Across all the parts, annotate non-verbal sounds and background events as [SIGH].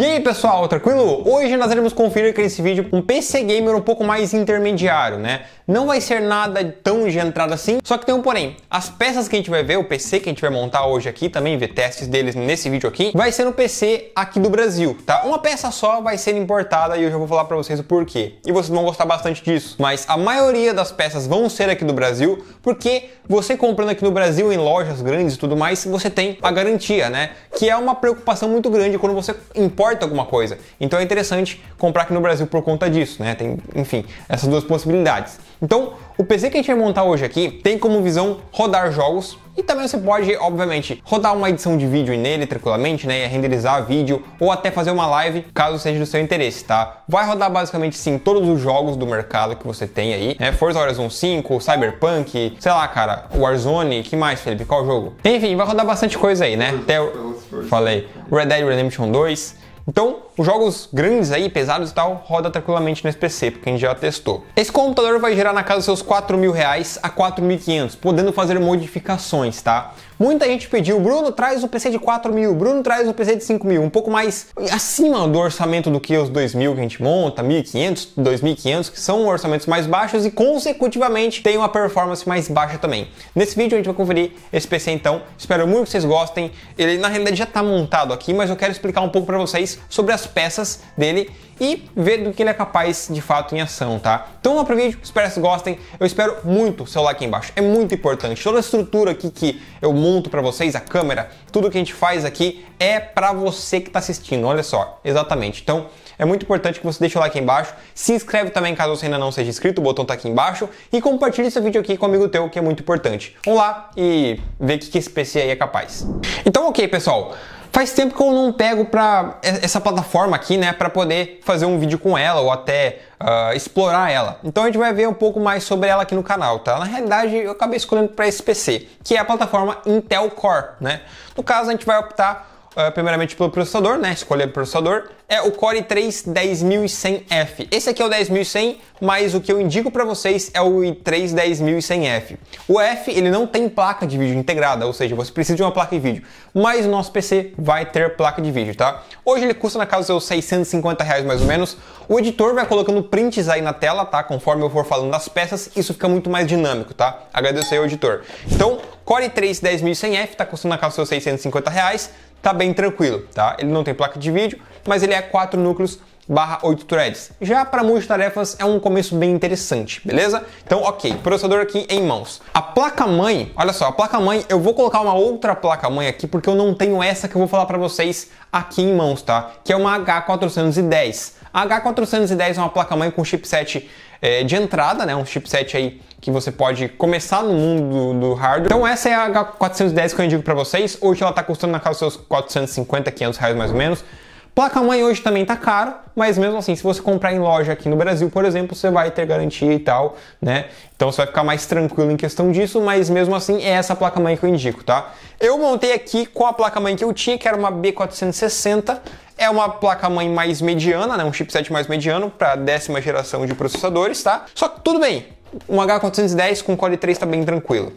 E aí pessoal, tranquilo? Hoje nós iremos conferir aqui nesse vídeo um PC Gamer um pouco mais intermediário, né? Não vai ser nada tão de entrada assim, só que tem um porém. As peças que a gente vai ver, o PC que a gente vai montar hoje aqui, também ver testes deles nesse vídeo aqui, vai ser um PC aqui do Brasil, tá? Uma peça só vai ser importada e eu já vou falar pra vocês o porquê. E vocês vão gostar bastante disso. Mas a maioria das peças vão ser aqui do Brasil, porque você comprando aqui no Brasil em lojas grandes e tudo mais, você tem a garantia, né? Que é uma preocupação muito grande quando você importa importa alguma coisa. Então é interessante comprar aqui no Brasil por conta disso, né? Tem, enfim, essas duas possibilidades. Então, o PC que a gente vai montar hoje aqui tem como visão rodar jogos e também você pode, obviamente, rodar uma edição de vídeo nele tranquilamente, né? Renderizar vídeo ou até fazer uma live, caso seja do seu interesse, tá? Vai rodar basicamente sim todos os jogos do mercado que você tem aí, né? Forza Horizon 5, Cyberpunk, sei lá, cara, Warzone, que mais, Felipe? Qual jogo? Enfim, vai rodar bastante coisa aí, né? Até o... Falei. Red Dead Redemption 2. Então, os jogos grandes aí, pesados e tal, roda tranquilamente nesse PC, porque a gente já testou. Esse computador vai gerar na casa seus 4 mil reais a 4.500, podendo fazer modificações, tá? Muita gente pediu, Bruno, traz o PC de 4 mil, Bruno, traz o PC de 5 mil, um pouco mais acima do orçamento do que os 2 mil que a gente monta, 1.500, 2.500, que são orçamentos mais baixos e, consecutivamente, tem uma performance mais baixa também. Nesse vídeo a gente vai conferir esse PC então, espero muito que vocês gostem. Ele, na realidade, já está montado aqui, mas eu quero explicar um pouco para vocês sobre as peças dele e ver do que ele é capaz de fato em ação, tá? Então vamos para o vídeo, espero que vocês gostem. Eu espero muito o seu like embaixo, é muito importante. Toda a estrutura aqui que eu monto para vocês, a câmera, tudo que a gente faz aqui é para você que está assistindo, olha só, exatamente. Então é muito importante que você deixe o like embaixo, se inscreve também caso você ainda não seja inscrito, o botão está aqui embaixo, e compartilhe esse vídeo aqui com um amigo teu, que é muito importante. Vamos lá e ver o que esse PC aí é capaz. Então ok, pessoal. Faz tempo que eu não pego para essa plataforma aqui, né, para poder fazer um vídeo com ela ou até uh, explorar ela. Então a gente vai ver um pouco mais sobre ela aqui no canal, tá? Na realidade, eu acabei escolhendo para esse PC, que é a plataforma Intel Core, né? No caso, a gente vai optar é, primeiramente pelo processador, né? Escolher processador, é o Core 3 10100F. Esse aqui é o 10100, mas o que eu indico para vocês é o i3 10100F. O F, ele não tem placa de vídeo integrada, ou seja, você precisa de uma placa de vídeo, mas o nosso PC vai ter placa de vídeo, tá? Hoje ele custa na casa dos 650 reais mais ou menos. O editor vai colocando prints aí na tela, tá? Conforme eu for falando das peças, isso fica muito mais dinâmico, tá? Agradeço aí ao editor. Então, Core 3 10100F está custando na casa dos 650 reais tá bem tranquilo, tá? Ele não tem placa de vídeo, mas ele é 4 núcleos barra 8 threads. Já para multitarefas é um começo bem interessante, beleza? Então, ok, processador aqui em mãos. A placa-mãe, olha só, a placa-mãe, eu vou colocar uma outra placa-mãe aqui porque eu não tenho essa que eu vou falar para vocês aqui em mãos, tá? Que é uma H410. A H410 é uma placa-mãe com chipset é, de entrada, né? Um chipset aí que você pode começar no mundo do, do hardware. Então essa é a H410 que eu indico para vocês. Hoje ela está custando na casa dos seus 450, 500 reais mais ou menos. Placa-mãe hoje também tá caro, mas mesmo assim, se você comprar em loja aqui no Brasil, por exemplo, você vai ter garantia e tal, né? Então você vai ficar mais tranquilo em questão disso, mas mesmo assim é essa placa-mãe que eu indico, tá? Eu montei aqui com a placa-mãe que eu tinha, que era uma B460, é uma placa-mãe mais mediana, né? Um chipset mais mediano para décima geração de processadores, tá? Só que tudo bem, um H410 com Core 3 tá bem tranquilo.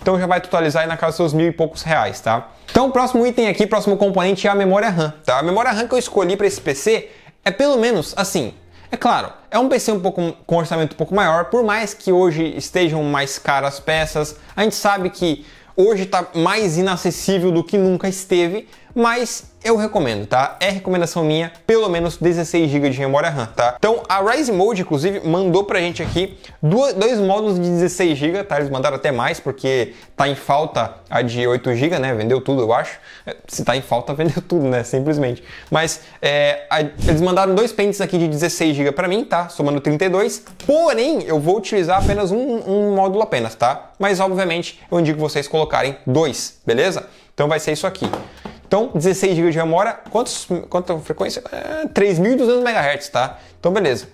Então já vai totalizar aí na casa dos mil e poucos reais, tá? Então o próximo item aqui, próximo componente é a memória RAM, tá? A memória RAM que eu escolhi para esse PC é pelo menos assim, é claro, é um PC um pouco com orçamento um pouco maior, por mais que hoje estejam mais caras as peças, a gente sabe que hoje está mais inacessível do que nunca esteve, mas eu recomendo, tá? É recomendação minha, pelo menos 16 GB de memória RAM, tá? Então a Rise Mode, inclusive, mandou pra gente aqui duas, dois módulos de 16 GB, tá? Eles mandaram até mais, porque tá em falta a de 8 GB, né? Vendeu tudo, eu acho. É, se tá em falta, [LAUGHS] vendeu tudo, né? Simplesmente. Mas é, a, eles mandaram dois pentes aqui de 16 GB pra mim, tá? Somando 32. Porém, eu vou utilizar apenas um, um módulo apenas, tá? Mas obviamente eu indico vocês colocarem dois, beleza? Então vai ser isso aqui. Então, 16 GB de memória, quantos, Quanta frequência? É, 3.200 MHz, tá? Então, beleza.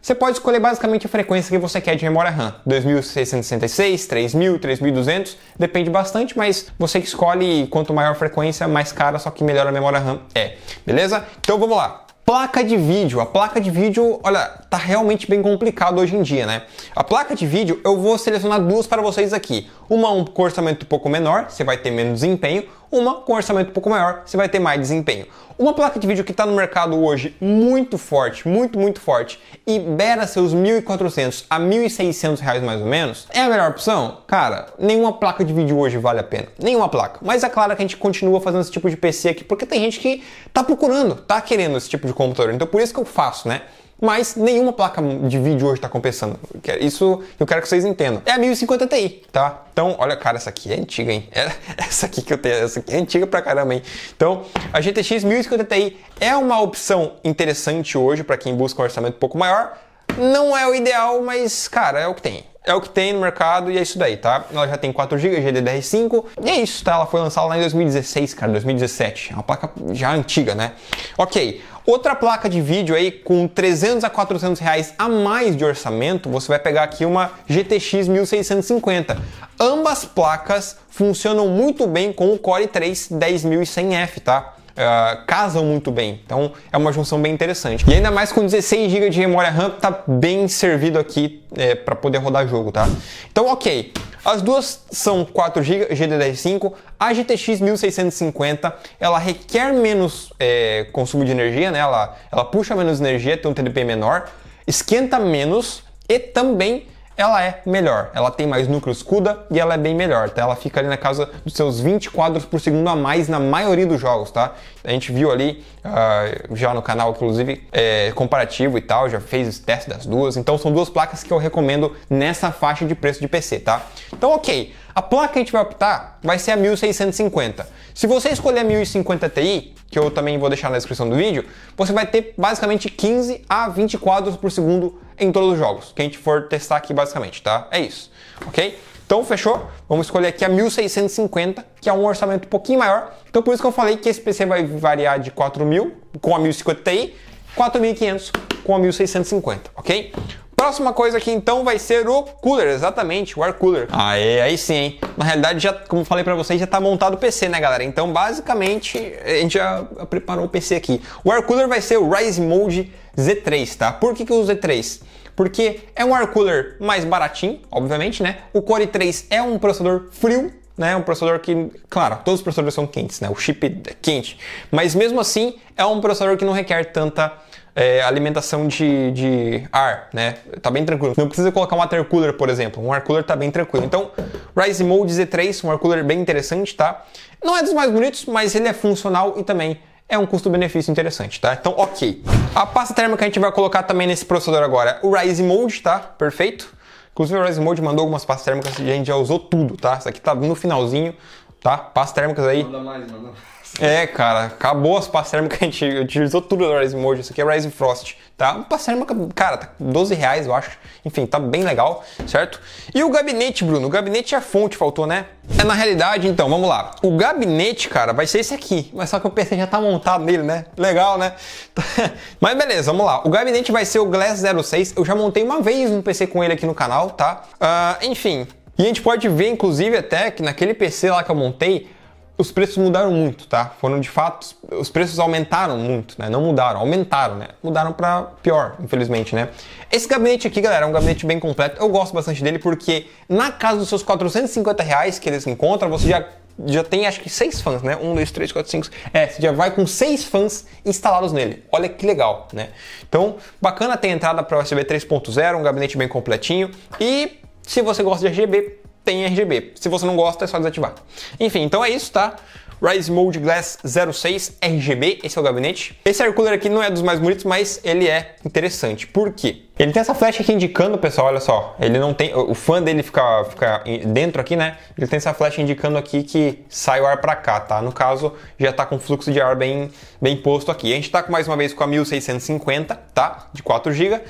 Você pode escolher basicamente a frequência que você quer de memória RAM: 2666, 3000, 3200, depende bastante, mas você escolhe quanto maior a frequência, mais cara, só que melhor a memória RAM é. Beleza? Então vamos lá. Placa de vídeo. A placa de vídeo, olha, tá realmente bem complicado hoje em dia, né? A placa de vídeo, eu vou selecionar duas para vocês aqui. Uma um orçamento um pouco menor, você vai ter menos desempenho, uma com orçamento um pouco maior, você vai ter mais desempenho. Uma placa de vídeo que está no mercado hoje muito forte, muito, muito forte, e beira seus 1.400 a 1.600 reais mais ou menos, é a melhor opção? Cara, nenhuma placa de vídeo hoje vale a pena. Nenhuma placa. Mas é claro que a gente continua fazendo esse tipo de PC aqui, porque tem gente que está procurando, está querendo esse tipo de computador. Então por isso que eu faço, né? Mas nenhuma placa de vídeo hoje está compensando. É isso eu quero que vocês entendam. É a 1050 Ti, tá? Então, olha, cara, essa aqui é antiga, hein? É, [LAUGHS] essa aqui que eu tenho, essa aqui é antiga pra caramba, hein? Então, a GTX 1050 Ti é uma opção interessante hoje para quem busca um orçamento um pouco maior não é o ideal, mas, cara, é o que tem. É o que tem no mercado e é isso daí, tá? Ela já tem 4GB GDDR5 e é isso, tá? Ela foi lançada lá em 2016, cara, 2017. É uma placa já antiga, né? Ok, Outra placa de vídeo aí com 300 a 400 reais a mais de orçamento, você vai pegar aqui uma GTX 1650. Ambas placas funcionam muito bem com o Core 3 10100F, tá? uh, casam muito bem. Então é uma junção bem interessante. E ainda mais com 16 GB de memória RAM, tá bem servido aqui é, para poder rodar jogo, tá? Então, ok. As duas são 4 GB GD5. A GTX 1650 ela requer menos é, consumo de energia, né? Ela, ela puxa menos energia, tem um TDP menor, esquenta menos e também ela é melhor. Ela tem mais núcleos CUDA e ela é bem melhor, tá? Ela fica ali na casa dos seus 20 quadros por segundo a mais na maioria dos jogos, tá? A gente viu ali ah, já no canal, inclusive é, comparativo e tal, já fez teste das duas. Então são duas placas que eu recomendo nessa faixa de preço de PC, tá? Então, ok. A placa que a gente vai optar vai ser a 1650. Se você escolher a 1050 Ti, que eu também vou deixar na descrição do vídeo, você vai ter basicamente 15 a 20 quadros por segundo em todos os jogos, que a gente for testar aqui basicamente, tá? É isso, ok? Então, fechou? Vamos escolher aqui a 1650, que é um orçamento um pouquinho maior. Então, por isso que eu falei que esse PC vai variar de 4000 com a 1050 Ti, 4500 com a 1650, ok? Próxima coisa aqui então vai ser o cooler, exatamente, o ar cooler. Ah é aí sim, hein? Na realidade, já, como falei para vocês, já tá montado o PC, né, galera? Então, basicamente, a gente já preparou o PC aqui. O ar cooler vai ser o Rise Mode Z3, tá? Por que, que o Z3? porque é um air cooler mais baratinho, obviamente, né? O Core 3 é um processador frio, né? Um processador que, claro, todos os processadores são quentes, né? O chip é quente, mas mesmo assim é um processador que não requer tanta é, alimentação de, de, ar, né? Tá bem tranquilo. Não precisa colocar um water cooler, por exemplo. Um air cooler tá bem tranquilo. Então, Ryzen Mode Z3, um air cooler bem interessante, tá? Não é dos mais bonitos, mas ele é funcional e também é um custo-benefício interessante, tá? Então, ok. A pasta térmica a gente vai colocar também nesse processador agora. É o Rise Mode, tá? Perfeito. Inclusive, o Rise Mode mandou algumas pastas térmicas e a gente já usou tudo, tá? Isso aqui tá no finalzinho, tá? Pastas térmicas aí. Manda mais, manda mais. É, cara, acabou as pás que a gente utilizou tudo da Rise Mode, isso aqui é Rise Frost, tá? Uma pás cara, tá 12 reais, eu acho. Enfim, tá bem legal, certo? E o gabinete, Bruno? O gabinete é a fonte, faltou, né? É na realidade, então, vamos lá. O gabinete, cara, vai ser esse aqui, mas só que o PC já tá montado nele, né? Legal, né? [LAUGHS] mas beleza, vamos lá. O gabinete vai ser o Glass 06, eu já montei uma vez um PC com ele aqui no canal, tá? Uh, enfim, e a gente pode ver, inclusive, até que naquele PC lá que eu montei, os preços mudaram muito, tá? Foram de fato, os preços aumentaram muito, né? Não mudaram, aumentaram, né? Mudaram para pior, infelizmente, né? Esse gabinete aqui, galera, é um gabinete bem completo. Eu gosto bastante dele porque na casa dos seus 450 reais que eles encontram, você já já tem acho que seis fãs, né? Um, dois, três, quatro, cinco. É, você já vai com seis fãs instalados nele. Olha que legal, né? Então, bacana ter entrada para USB 3.0, um gabinete bem completinho. E se você gosta de RGB, tem RGB. Se você não gosta, é só desativar. Enfim, então é isso, tá? Rise Mode Glass 06 RGB, esse é o gabinete. Esse air cooler aqui não é dos mais bonitos, mas ele é interessante. Por quê? Ele tem essa flecha aqui indicando, pessoal, olha só. Ele não tem. O fã dele fica, fica dentro aqui, né? Ele tem essa flecha indicando aqui que sai o ar para cá, tá? No caso, já tá com fluxo de ar bem, bem posto aqui. A gente tá com mais uma vez com a 1650, tá? De 4 GB.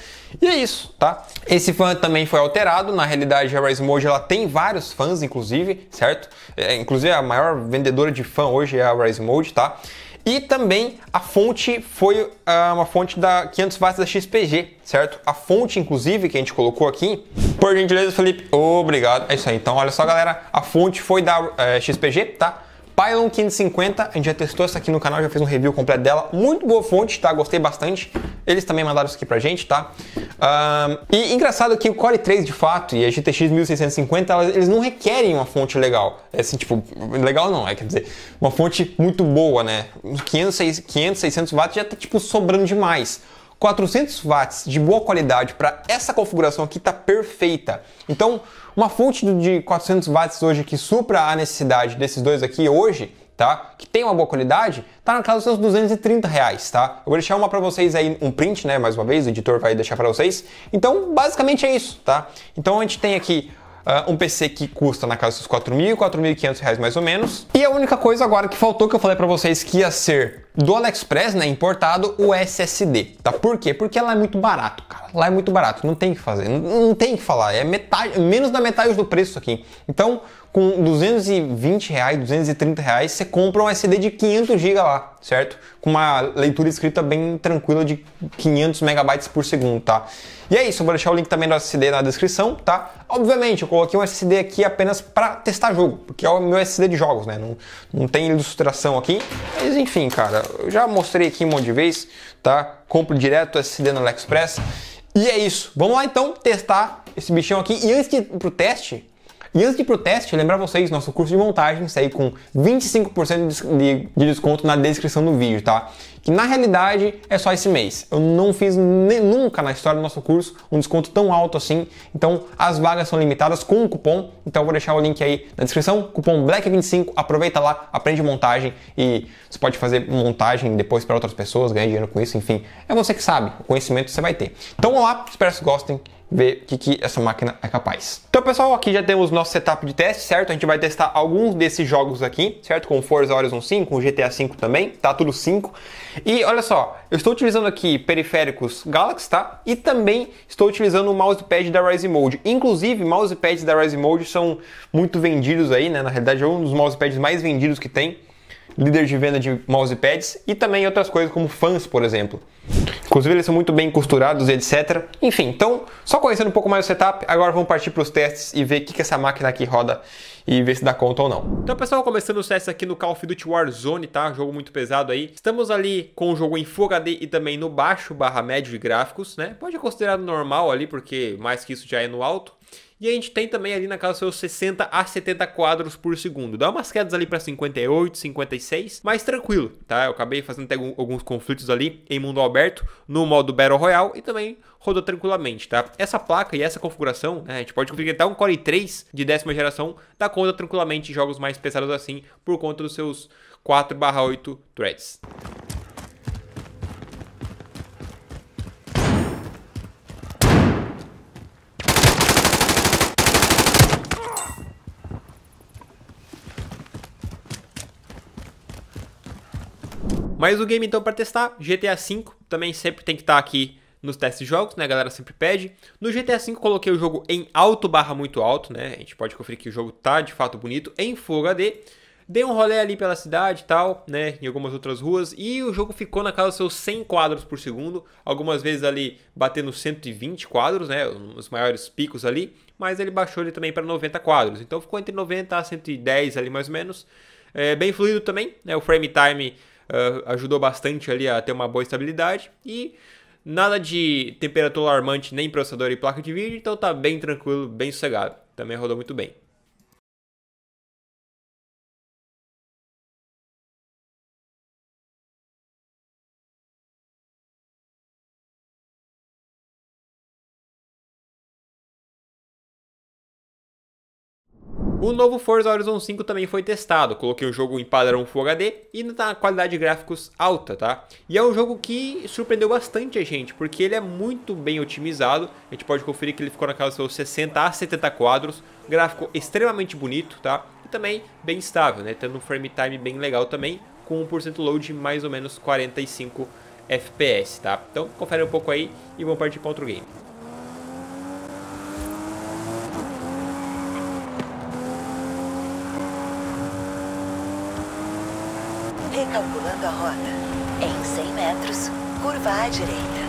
E é isso, tá? Esse fã também foi alterado. Na realidade, a Rise Mode ela tem vários fãs, inclusive, certo? É, inclusive, a maior vendedora de fã hoje é a Rise Mode, tá? E também a fonte foi uh, uma fonte da 500 watts da XPG, certo? A fonte, inclusive, que a gente colocou aqui. Por gentileza, Felipe, obrigado. É isso aí. Então, olha só, galera. A fonte foi da uh, eh, XPG, tá? Pylon 550, a gente já testou essa aqui no canal, já fez um review completo dela. Muito boa fonte, tá? Gostei bastante. Eles também mandaram isso aqui pra gente, tá? Um, e engraçado que o Core 3, de fato, e a GTX 1650, elas, eles não requerem uma fonte legal. É assim, tipo, legal não, é quer dizer, uma fonte muito boa, né? 500, 600, 500 600 watts já tá, tipo, sobrando demais. 400 watts de boa qualidade para essa configuração aqui está perfeita. Então, uma fonte de 400 watts hoje que supra a necessidade desses dois aqui hoje, tá? Que tem uma boa qualidade, tá na casa dos seus 230 reais, tá? Eu vou deixar uma para vocês aí, um print, né? Mais uma vez, o editor vai deixar para vocês. Então, basicamente é isso, tá? Então a gente tem aqui Uh, um PC que custa na casa dos 4.000, 4.500 reais mais ou menos. E a única coisa agora que faltou que eu falei para vocês que ia ser do AliExpress, né, importado, o SSD, tá? Por quê? Porque ela é muito barato, cara. Lá é muito barato, não tem o que fazer, não, não tem o que falar, é metade, menos da metade do preço aqui. Então, com 220 reais, 230 reais, você compra um SSD de 500 GB lá, certo? Com uma leitura escrita bem tranquila de 500 megabytes por segundo, tá? E é isso, eu vou deixar o link também do SSD na descrição, tá? Obviamente, eu coloquei um SSD aqui apenas para testar jogo, porque é o meu SSD de jogos, né? Não, não tem ilustração aqui, mas enfim, cara, eu já mostrei aqui um monte de vez, tá? Compro direto o SSD no AliExpress. E é isso, vamos lá então testar esse bichão aqui. E antes de ir pro teste, e antes de ir pro teste, lembrar vocês, nosso curso de montagem sai com 25% de desconto na descrição do vídeo, tá? que na realidade é só esse mês. Eu não fiz nem, nunca na história do nosso curso um desconto tão alto assim, então as vagas são limitadas com um cupom, então eu vou deixar o link aí na descrição, cupom BLACK25, aproveita lá, aprende montagem e você pode fazer montagem depois para outras pessoas, ganhar dinheiro com isso, enfim, é você que sabe, o conhecimento você vai ter. Então vamos lá, espero que vocês gostem ver o que, que, essa máquina é capaz. Então, pessoal, aqui já temos nosso setup de teste, certo? A gente vai testar alguns desses jogos aqui, certo? Com Forza Horizon 5, o GTA 5 também, tá tudo 5. E olha só, eu estou utilizando aqui periféricos Galaxy, tá? E também estou utilizando o mousepad da Rise Mode. Inclusive, mousepads da Rise Mode são muito vendidos aí, né? Na realidade, é um dos mousepads mais vendidos que tem líder de venda de mousepads e também outras coisas como fãs, por exemplo. Inclusive eles são muito bem costurados, etc. Enfim, então, só conhecendo um pouco mais o setup, agora vamos partir para os testes e ver o que, que essa máquina aqui roda e ver se dá conta ou não. Então, pessoal, começando os testes aqui no Call of Duty Warzone, tá? Jogo muito pesado aí. Estamos ali com o jogo em Full HD e também no baixo barra médio de gráficos, né? Pode ser considerado normal ali, porque mais que isso já é no alto. E a gente tem também ali na casa seus 60 a 70 quadros por segundo. Dá umas quedas ali para 58, 56, mas tranquilo, tá? Eu acabei fazendo até alguns conflitos ali em mundo aberto, no modo Battle Royale e também rodou tranquilamente, tá? Essa placa e essa configuração, né, a gente pode configurar até um Core i3 de décima geração, dá conta tranquilamente em jogos mais pesados assim, por conta dos seus 4/8 threads. Mas o game então para testar, GTA V, também sempre tem que estar tá aqui nos testes de jogos, né? A galera sempre pede. No GTA V coloquei o jogo em alto barra muito alto, né? A gente pode conferir que o jogo tá de fato bonito em Full HD. Dei um rolê ali pela cidade e tal, né? Em algumas outras ruas. E o jogo ficou na casa dos seus 100 quadros por segundo. Algumas vezes ali batendo 120 quadros, né? Os maiores picos ali. Mas ele baixou ele também para 90 quadros. Então ficou entre 90 a 110 ali mais ou menos. É, bem fluido também, né? O frame time uh, ajudou bastante ali a ter uma boa estabilidade e nada de temperatura alarmante nem processador e placa de vídeo, então tá bem tranquilo, bem sossegado. Também rodou muito bem. O novo Forza Horizon 5 também foi testado, coloquei o jogo em padrão Full HD e na qualidade de gráficos alta, tá? E é um jogo que surpreendeu bastante a gente, porque ele é muito bem otimizado, a gente pode conferir que ele ficou na casa dos seus 60 a 70 quadros, gráfico extremamente bonito, tá? E também bem estável, né? Tendo um frame time bem legal também, com 1% load mais ou menos 45 FPS, tá? Então confere um pouco aí e vamos partir para outro game. Recalculando a rota. Em 100 metros, curva à direita.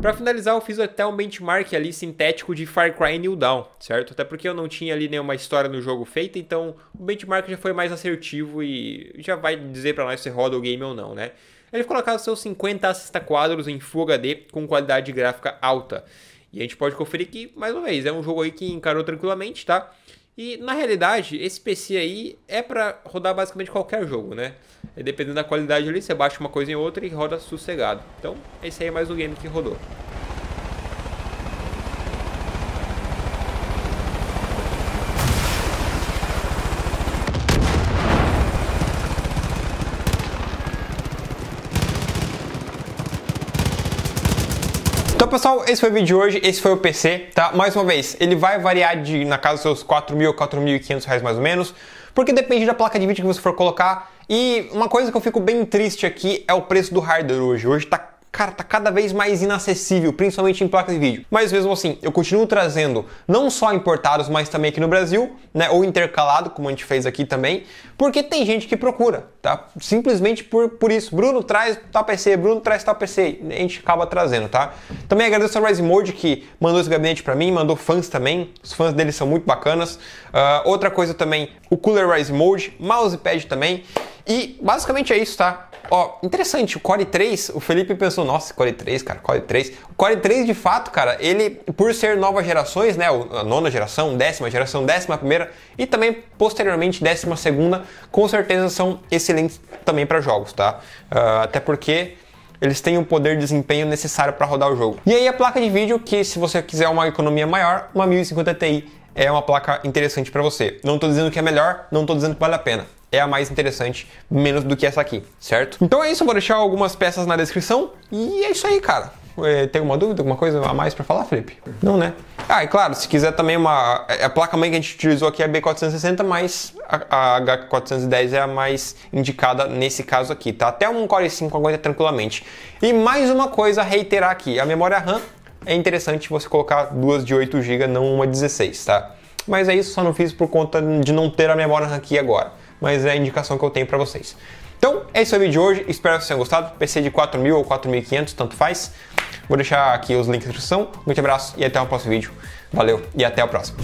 Para finalizar, eu fiz até um benchmark ali sintético de Far Cry New Dawn, certo? Até porque eu não tinha ali nenhuma história no jogo feita, então o benchmark já foi mais assertivo e já vai dizer para nós se roda o game ou não, né? Ele colocava seus 50 a 60 quadros em Full HD com qualidade gráfica alta. E a gente pode conferir que, mais uma vez, é um jogo aí que encarou tranquilamente, tá? E na realidade, esse PC aí é para rodar basicamente qualquer jogo, né? E dependendo da qualidade ali, você baixa uma coisa em outra e roda sossegado. Então, esse aí é mais um game que rodou. pessoal, esse foi o vídeo de hoje, esse foi o PC, tá? Mais uma vez, ele vai variar de, na casa dos seus 4 mil, 4.500 reais mais ou menos, porque depende da placa de vídeo que você for colocar. E uma coisa que eu fico bem triste aqui é o preço do hardware hoje. Hoje tá cara, tá cada vez mais inacessível, principalmente em placa de vídeo. Mas mesmo assim, eu continuo trazendo não só importados, mas também aqui no Brasil, né, ou intercalado, como a gente fez aqui também, porque tem gente que procura, tá? Simplesmente por, por isso. Bruno traz tal PC, Bruno traz tal PC, a gente acaba trazendo, tá? Também agradeço a Rise Mode que mandou esse gabinete para mim, mandou fãs também, os fãs deles são muito bacanas. Uh, outra coisa também, o Cooler Rise Mode, mousepad também. E basicamente é isso, tá? Ó, interessante, o Core 3, o Felipe pensou, nossa, Core 3, cara, Core 3. O Core 3, de fato, cara, ele, por ser novas gerações, né, a nona geração, décima geração, décima primeira e também, posteriormente, décima segunda, com certeza são excelentes também para jogos, tá? Uh, até porque eles têm o poder de desempenho necessário para rodar o jogo. E aí a placa de vídeo, que se você quiser uma economia maior, uma 1050 Ti é uma placa interessante para você. Não estou dizendo que é melhor, não estou dizendo que vale a pena é a mais interessante, menos do que essa aqui, certo? Então é isso, eu vou deixar algumas peças na descrição e é isso aí, cara. É, tem alguma dúvida, alguma coisa a mais para falar, Felipe? Não, né? Ah, e claro, se quiser também uma. É, a placa-mãe que a gente utilizou aqui é a B460, mas a, H410 é a mais indicada nesse caso aqui, tá? Até um Core 5 aguenta tranquilamente. E mais uma coisa a reiterar aqui: a memória RAM é interessante você colocar duas de 8 GB, não uma 16, tá? Mas é isso, só não fiz por conta de não ter a memória RAM aqui agora mas é a indicação que eu tenho para vocês. Então, esse é o vídeo de hoje, espero que vocês tenham gostado. PC de 4.000 ou 4.500, tanto faz. Vou deixar aqui os links na descrição. Um grande abraço e até o próximo vídeo. Valeu e até o próximo.